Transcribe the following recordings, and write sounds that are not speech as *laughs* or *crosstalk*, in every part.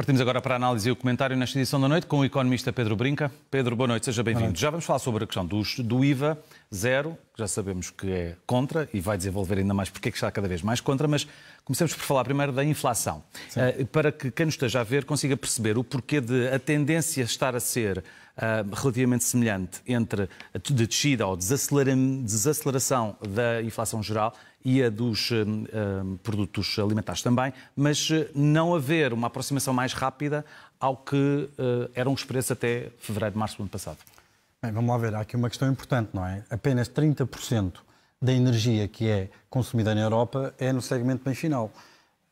Partimos agora para a análise e o comentário nesta edição da noite com o economista Pedro Brinca. Pedro, boa noite, seja bem-vindo. Já vamos falar sobre a questão do, do IVA zero, que já sabemos que é contra e vai desenvolver ainda mais porque é que está cada vez mais contra, mas comecemos por falar primeiro da inflação, eh, para que quem nos esteja a ver consiga perceber o porquê de a tendência estar a ser uh, relativamente semelhante entre a de descida ou desaceleração da inflação geral e a dos uh, produtos alimentares também, mas não haver uma aproximação mais rápida ao que uh, eram os preços até fevereiro, março do ano passado. Bem, vamos lá ver, há aqui uma questão importante, não é? Apenas 30% da energia que é consumida na Europa é no segmento bem final.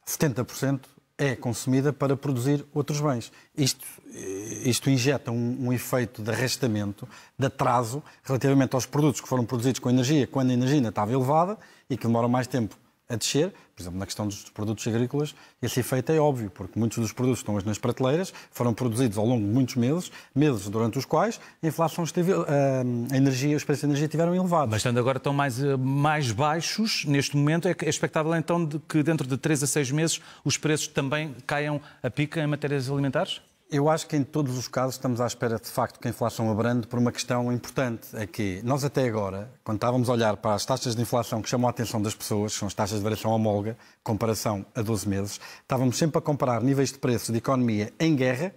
70% é consumida para produzir outros bens. Isto, eh, isto injeta um, um, efeito de arrastamento, de atraso, relativamente aos produtos que foram produzidos com energia, quando a energia ainda estava elevada e que demoram mais tempo a descer, por exemplo, na questão dos produtos agrícolas, esse efeito é óbvio, porque muitos dos produtos que estão hoje nas prateleiras foram produzidos ao longo de muitos meses, meses durante os quais a inflação esteve, ah, a energia, os preços de energia estiveram elevados. Mas estando agora estão mais, ah, mais baixos, neste momento é, é expectável então de que dentro de 3 a 6 meses os preços também caiam a pica em matérias alimentares? Eu acho que em todos os casos estamos à espera de facto que a inflação abrande por uma questão importante. É que nós até agora, quando estávamos a olhar para as taxas de inflação que chamam a atenção das pessoas, que são as taxas de variação homóloga, comparação a 12 meses, estávamos sempre a comparar níveis de preços de economia em guerra,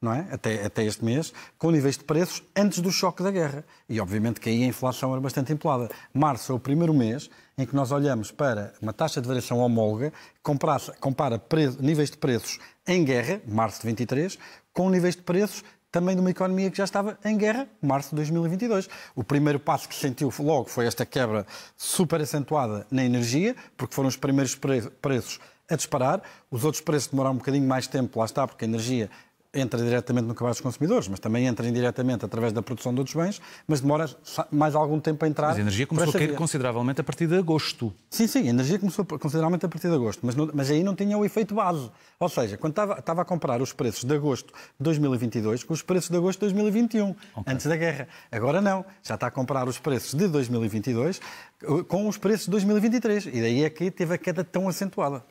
não é? até, até este mês, com níveis de preços antes do choque da guerra. E obviamente que aí a inflação era bastante empolada. Março é o primeiro mês em que nós olhamos para uma taxa de variação homóloga, compara, compara níveis de preços em guerra, março de 23, com níveis de preços também de uma economia que já estava em guerra, março de 2022. O primeiro passo que se sentiu logo foi esta quebra super acentuada na energia, porque foram os primeiros preços a disparar. Os outros preços demoraram um bocadinho mais tempo, lá está, porque a energia entra diretamente no cabal dos consumidores, mas também entra indiretamente através da produção de outros bens, mas demora mais algum tempo a entrar. Mas a energia começou a cair consideravelmente a partir de agosto. Sim, sim, a energia começou consideravelmente a partir de agosto, mas, não, mas aí não tinha o efeito base. Ou seja, quando estava, estava, a comparar os preços de agosto de 2022 com os preços de agosto de 2021, okay. antes da guerra. Agora não, já está a comparar os preços de 2022 eh, com os preços de 2023, e daí é que teve a queda tão acentuada.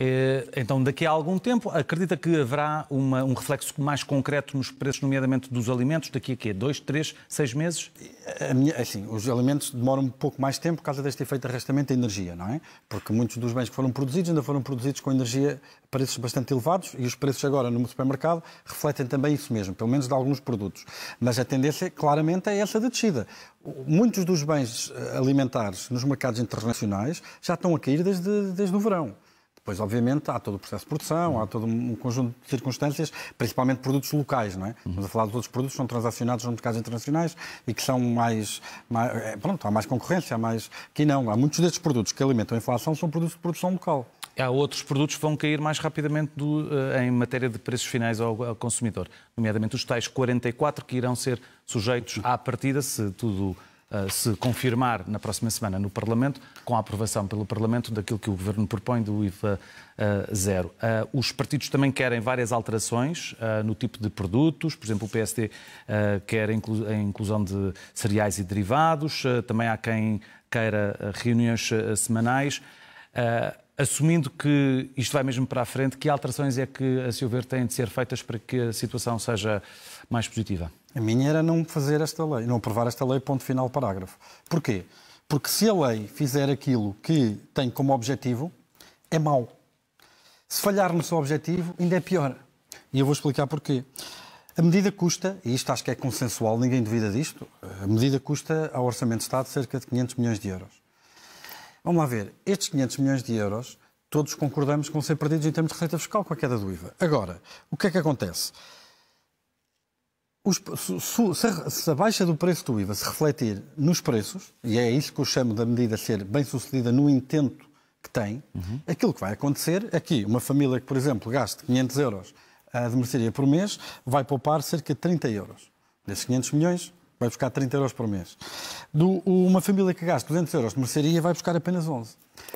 Eh, então, daqui a algum tempo, acredita que haverá uma, um reflexo mais concreto nos preços, nomeadamente dos alimentos, daqui a quê? Dois, três, seis meses? Minha, assim, os alimentos demoram um pouco mais tempo por causa deste efeito de arrastamento da energia, não é? Porque muitos dos bens que foram produzidos ainda foram produzidos com energia a preços bastante elevados e os preços agora no supermercado refletem também isso mesmo, pelo menos de alguns produtos. Mas a tendência claramente é essa de descida. Muitos dos bens eh, alimentares nos mercados internacionais já estão a cair desde, desde o verão. Depois, obviamente, há todo o processo de produção, há todo um conjunto de circunstâncias, principalmente produtos locais, não é? Uhum. Estamos a falar dos outros produtos que são transacionados nos mercados internacionais e que são mais, mais. É, pronto, há mais concorrência, há mais. Que não, há muitos destes produtos que alimentam a inflação são produtos de produção local há outros produtos que vão cair mais rapidamente do, eh, em matéria de preços finais ao, ao, consumidor, nomeadamente os tais 44 que irão ser sujeitos à partida, se tudo eh, se confirmar na próxima semana no Parlamento, com a aprovação pelo Parlamento daquilo que o Governo propõe do IVA eh, zero. Eh, os partidos também querem várias alterações no tipo de produtos, por exemplo, o PSD quer a inclusão de cereais e derivados, também há quem queira reuniões semanais. Uh, assumindo que isto vai mesmo para a frente, que alterações é que, a seu ver, têm de ser feitas para que a situação seja mais positiva? A minha era não fazer esta lei, não aprovar esta lei, ponto final, parágrafo. Porquê? Porque se a lei fizer aquilo que tem como objetivo, é mau. Se falhar no seu objetivo, ainda é pior. E eu vou explicar porquê. A medida custa, e isto acho que é consensual, ninguém duvida disto, a medida custa ao Orçamento de Estado cerca de 500 milhões de euros. Vamos lá ver, estes 500 milhões de euros, todos concordamos que vão ser perdidos em termos de receita fiscal com a queda do IVA. Agora, o que é que acontece? Os, se, se, a baixa do preço do IVA se refletir nos preços, e é isso que eu chamo da medida ser bem sucedida no intento que tem, uhum. aquilo que vai acontecer aqui, é uma família que, por exemplo, gaste 500 euros de mercearia por mês, vai poupar cerca de 30 euros. Desses 500 milhões, vai buscar 30 euros por mês. Do, uma família que gasta 200 euros de mercearia vai buscar apenas 11.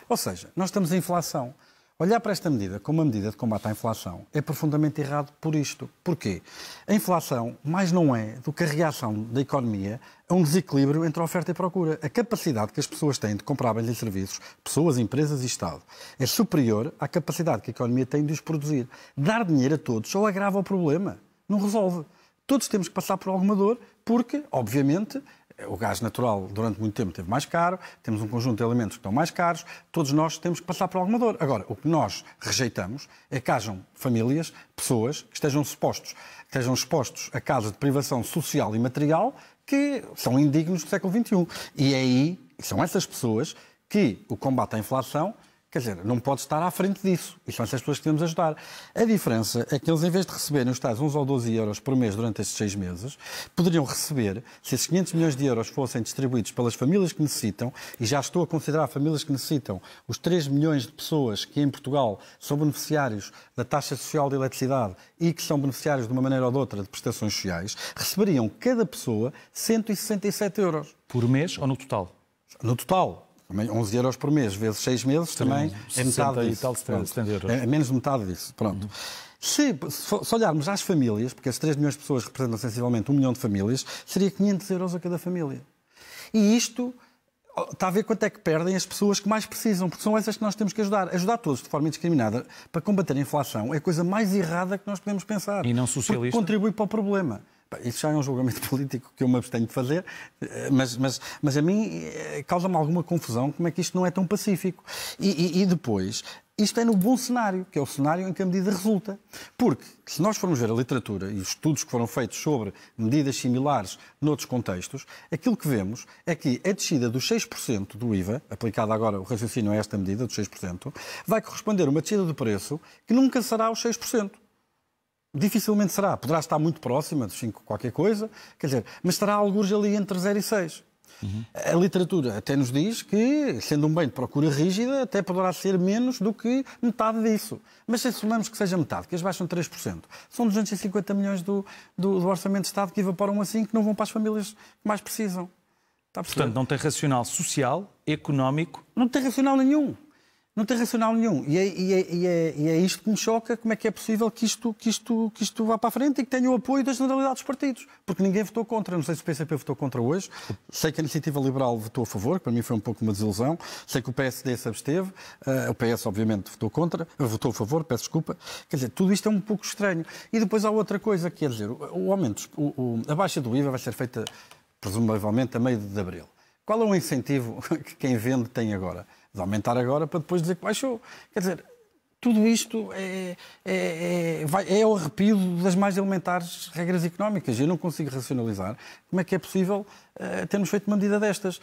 Ou seja, nós estamos em inflação. Olhar para esta medida como uma medida de combate à inflação é profundamente errado por isto. Porquê? A inflação mais não é do que a reação da economia a um desequilíbrio entre oferta e procura. A capacidade que as pessoas têm de comprar bens e serviços, pessoas, empresas e Estado, é superior à capacidade que a economia tem de os produzir. Dar dinheiro a todos só agrava o problema, não resolve. Todos temos que passar por alguma dor, porque, obviamente, o gás natural durante muito tempo teve mais caro, temos um conjunto de elementos que estão mais caros, todos nós temos que passar por alguma dor. Agora, o que nós rejeitamos é que hajam famílias, pessoas que estejam expostos, estejam expostos a casos de privação social e material que são indignos do século XXI. E é aí, são essas pessoas que o combate à inflação Quer dizer, não pode estar à frente disso. E são essas pessoas que temos ajudar. A diferença é que eles, em vez de receberem os tais 11 ou 12 euros por mês durante estes seis meses, poderiam receber, se esses 500 milhões de euros fossem distribuídos pelas famílias que necessitam, e já estou a considerar famílias que necessitam, os 3 milhões de pessoas que em Portugal são beneficiários da taxa social de eletricidade e que são beneficiários de uma maneira ou de outra de prestações sociais, receberiam cada pessoa 167 euros. Por mês ou no total? No total. 11 euros por mês, vezes 6 meses, também é metade disso. Tal, 70, euros. É, é, menos de metade disso. Pronto. Uhum. Se, se, olharmos às famílias, porque as 3 milhões de pessoas representam sensivelmente 1 milhão de famílias, seria 500 euros a cada família. E isto está a ver quanto é que perdem as pessoas que mais precisam, porque são essas que nós temos que ajudar. Ajudar todos de forma indiscriminada para combater a inflação é a coisa mais errada que nós podemos pensar. E não socialista. Porque contribui para o problema. Isso já é um julgamento *laughs* político que eu me abstenho de fazer, eh, mas, mas, mas a mim eh, causa-me alguma confusão como é que isto não é tão pacífico. E, e, e, depois, isto é no bom cenário, que é o cenário em que a medida resulta. Porque, se nós formos ver a literatura e os estudos que foram feitos sobre medidas similares noutros contextos, aquilo que vemos é que a descida dos 6% do IVA, aplicada agora o raciocínio a é esta medida dos 6%, vai corresponder a uma descida do preço que nunca será os 6% dificilmente será. Poderá estar muito próxima dos 5 qualquer coisa, quer dizer, mas estará alguns ali entre 0 e 6. Uhum. A literatura até nos diz que, sendo um bem de procura rígida, até poderá ser menos do que metade disso. Mas se assumamos que seja metade, que eles baixam 3%, são 250 milhões do, do, do Orçamento de Estado que evaporam assim, que não vão para as famílias que mais precisam. Portanto, não tem racional social, económico. Não tem racional nenhum. Não tem racional nenhum. E é, e, é, e, é, e é, isto que me choca, como é que é possível que isto, que isto, que isto vá para a frente e que tenha o apoio das generalidades dos partidos. Porque ninguém votou contra. Não sei se o PCP votou contra hoje. Sei que a Iniciativa Liberal votou a favor, que para mim foi um pouco uma desilusão. Sei que o PSD se absteve. Uh, o PS, obviamente, votou contra. Votou a favor, peço desculpa. Quer dizer, tudo isto é um pouco estranho. E depois há outra coisa, quer dizer, o, o aumento, o, o, a baixa do IVA vai ser feita, presumivelmente, a meio de abril. Qual é o incentivo *laughs* que quem vende tem agora? de aumentar agora para depois dizer que baixou. Quer dizer, tudo isto é, é, é, vai, é o arrepio das mais elementares regras económicas. Eu não consigo racionalizar como é que é possível uh, termos feito uma medida destas.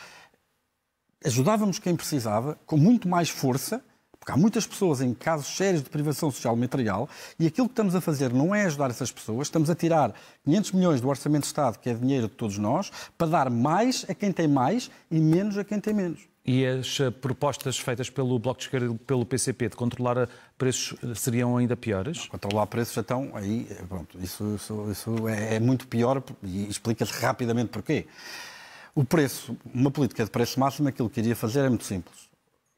Ajudávamos quem precisava, com muito mais força, porque há muitas pessoas em casos sérios de privação social material e aquilo que estamos a fazer não é ajudar essas pessoas, estamos a tirar 500 milhões do Orçamento de Estado, que é dinheiro de todos nós, para dar mais a quem tem mais e menos a quem tem menos. E as eh, propostas feitas pelo Bloco de Esquerda e pelo PCP de controlar eh, preços eh, seriam ainda piores? Não, controlar preços, então, aí, pronto, isso, isso, isso é, é muito pior e explica-se rapidamente porquê. O preço, uma política de preço máximo, aquilo que iria fazer é muito simples.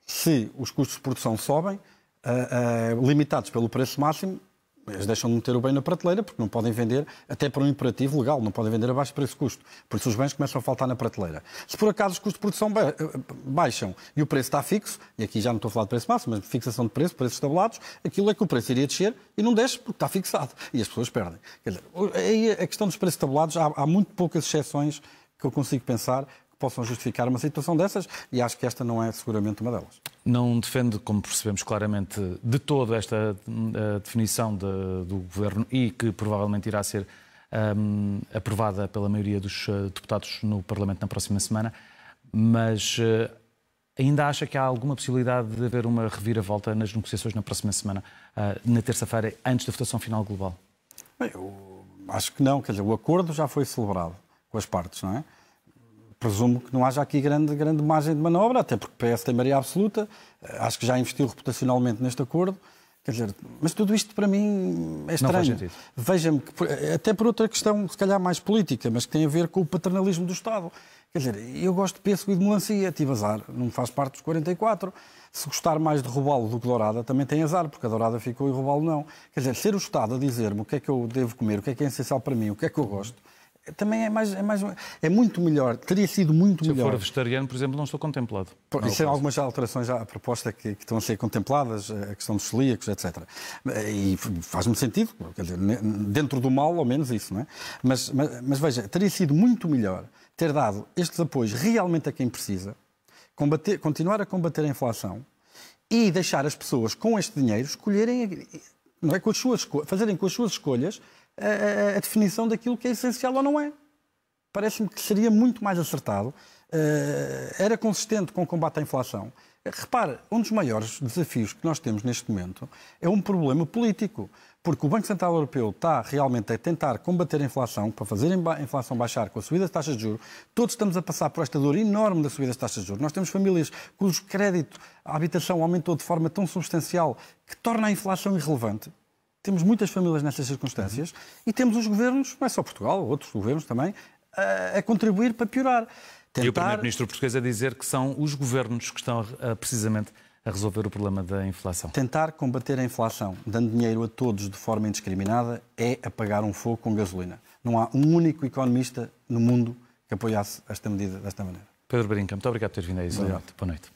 Se os custos de produção sobem, uh, uh, limitados pelo preço máximo, eles deixam de meter o bem na prateleira porque não podem vender, até por um imperativo legal, não podem vender abaixo baixo preço custo. Por isso os bens começam a faltar na prateleira. Se por acaso os custos de produção eh, baixam e o preço está fixo, e aqui já não estou a falar de preço máximo, mas fixação de preço, preços estabelados, aquilo é que o preço iria descer e não desce porque está fixado. E as pessoas perdem. Quer dizer, a questão dos preços estabelados, há, há muito poucas exceções que eu consigo pensar possam justificar uma situação dessas e acho que esta não é seguramente uma delas. Não defende, como percebemos claramente, de todo esta eh, definição de, do governo e que provavelmente irá ser um, ehm, aprovada pela maioria dos eh, deputados no Parlamento na próxima semana, mas uh, ainda acha que há alguma possibilidade de haver uma reviravolta nas negociações na próxima semana, uh, na terça-feira, antes da votação final global? Bem, eu acho que não, quer dizer, o acordo já foi celebrado com as partes, não é? presumo que não haja aqui grande, grande margem de manobra, até porque o PS tem maioria absoluta, eh, acho que já investiu reputacionalmente neste acordo. Quer dizer, mas tudo isto para mim é estranho. Veja-me, eh, até por outra questão, se calhar mais política, mas que tem a ver com o paternalismo do Estado. Quer dizer, eu gosto de pêssego e de melancia, tive azar, não faz parte dos 44. Se gostar mais de robalo do que dourada, também tem azar, porque a dourada ficou e o robalo não. Quer dizer, ser o Estado a dizer-me o que é que eu devo comer, o que é que é essencial para mim, o que é que eu gosto, também é mais, é mais é muito melhor, teria sido muito Se melhor. Se for vegetariano, por exemplo, não estou contemplado. Por, isso é algumas alterações à proposta que, que, estão a ser contempladas, a questão dos celíacos, etc. E faz muito sentido, dizer, dentro do mal, ao menos isso, não é? Mas, mas, mas veja, teria sido muito melhor ter dado estes apoios realmente a quem precisa, combater, continuar a combater a inflação e deixar as pessoas com este dinheiro escolherem, não é, com as suas, fazerem com as suas escolhas a, a definição daquilo que é essencial ou não é. Parece-me que seria muito mais acertado, eh, era consistente com o combate à inflação. Repare, um dos maiores desafios que nós temos neste momento é um problema político, porque o Banco Central Europeu está realmente a tentar combater a inflação, para fazer a inflação baixar com a subida das taxas de juros. Todos estamos a passar por esta dor enorme da subida das taxas de juros. Nós temos famílias cujo crédito à habitação aumentou de forma tão substancial que torna a inflação irrelevante temos muitas famílias nestas circunstâncias uhum. e temos os governos, não é só Portugal, outros governos também, a, a contribuir para piorar. Tentar... E o Primeiro-Ministro português a dizer que são os governos que estão a, precisamente a resolver o problema da inflação. Tentar combater a inflação, dando dinheiro a todos de forma indiscriminada, é apagar um fogo com gasolina. Não há um único economista no mundo que apoiasse esta medida desta maneira. Pedro Brinca, muito obrigado por ter vindo aí Isolado. Boa noite.